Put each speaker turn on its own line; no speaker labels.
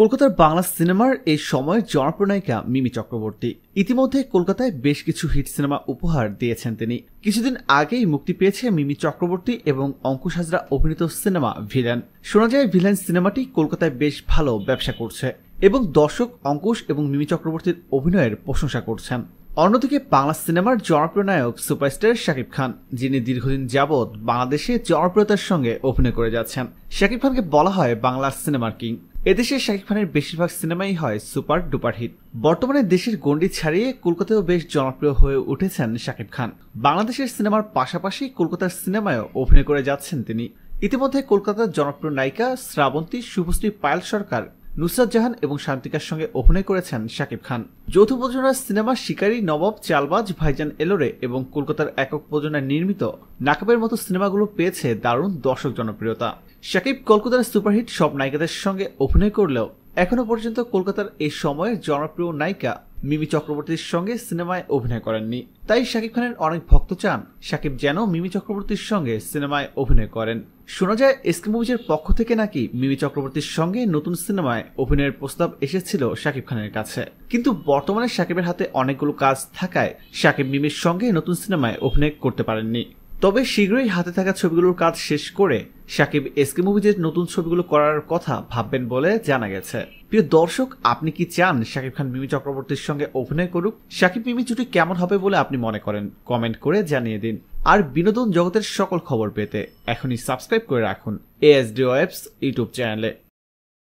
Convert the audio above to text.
কলকাতার বাংলা সিনেমার এই সময়ের জনপ্রনায়িকা মিমি চক্রবর্তী ইতিমধ্যে কলকাতায় বেশ কিছু হিট সিনেমা উপহার দিয়েছেন তিনি কিছুদিন আগেই মুক্তি পেয়েছে মিমি চক্রবর্তী এবং অঙ্কুশ হাজরা অভিনীত সিনেমা ভিলেন শোনা যায় ভিলেন সিনেমাটি কলকাতায় বেশ ভালো ব্যবসা করছে এবং দর্শক অঙ্কুশ এবং মিমি চক্রবর্তীর অভিনয়ের প্রশংসা করছেন অন্যদিকে বাংলা সিনেমার জনপ্রিয় নায়ক সুপারস্টার শাকিব খান যিনি দীর্ঘদিন যাবৎ বাংলাদেশে জনপ্রিয়তার সঙ্গে অভিনয় করে যাচ্ছেন শাকিব খানকে বলা হয় বাংলার সিনেমার কিং এদেশে শাকিব খানের বেশিরভাগ সিনেমাই হয় সুপার ডুপার হিট বর্তমানে দেশের গণ্ডি ছাড়িয়ে কলকাতায়ও বেশ জনপ্রিয় হয়ে উঠেছেন শাকিব খান বাংলাদেশের সিনেমার পাশাপাশি কলকাতার সিনেমায়ও অভিনয় করে যাচ্ছেন তিনি ইতিমধ্যে কলকাতার জনপ্রিয় নায়িকা শ্রাবন্তী শুভশ্রী পায়েল সরকার নুসরাত জাহান এবং শান্তিকার সঙ্গে অভিনয় করেছেন শাকিব খান যৌথ প্রযোজনার সিনেমা শিকারী নবাব চালবাজ ভাইজান এলোরে এবং কলকাতার একক প্রযোজনায় নির্মিত নাকাবের মতো সিনেমাগুলো পেয়েছে দারুণ দর্শক জনপ্রিয়তা শাকিব কলকাতার সুপারহিট সব নায়িকাদের সঙ্গে অভিনয় করলেও এখনও পর্যন্ত কলকাতার এই সময়ে জনপ্রিয় নায়িকা মিমি চক্রবর্তীর সঙ্গে সিনেমায় অভিনয় করেননি তাই শাকিব খানের অনেক ভক্ত চান শাকিব যেন মিমি চক্রবর্তীর সঙ্গে সিনেমায় অভিনয় করেন শোনা যায় এসকে মুভিজের পক্ষ থেকে নাকি মিমি চক্রবর্তীর সঙ্গে নতুন সিনেমায় অভিনয়ের প্রস্তাব এসেছিল শাকিব খানের কাছে কিন্তু বর্তমানে শাকিবের হাতে অনেকগুলো কাজ থাকায় শাকিব মিমির সঙ্গে নতুন সিনেমায় অভিনয় করতে পারেননি তবে শীঘ্রই হাতে থাকা ছবিগুলোর কাজ শেষ করে সাকিব এসকে মুভিজের নতুন ছবিগুলো করার কথা ভাববেন বলে জানা গেছে প্রিয় দর্শক আপনি কি চান শাকিব খান মিমি চক্রবর্তীর সঙ্গে অভিনয় করুক শাকিব মিমি জুটি কেমন হবে বলে আপনি মনে করেন কমেন্ট করে জানিয়ে দিন আর বিনোদন জগতের সকল খবর পেতে এখনই সাবস্ক্রাইব করে রাখুন এএসডি ওয়েবস ইউটিউব চ্যানেলে